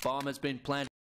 Farm has been planted.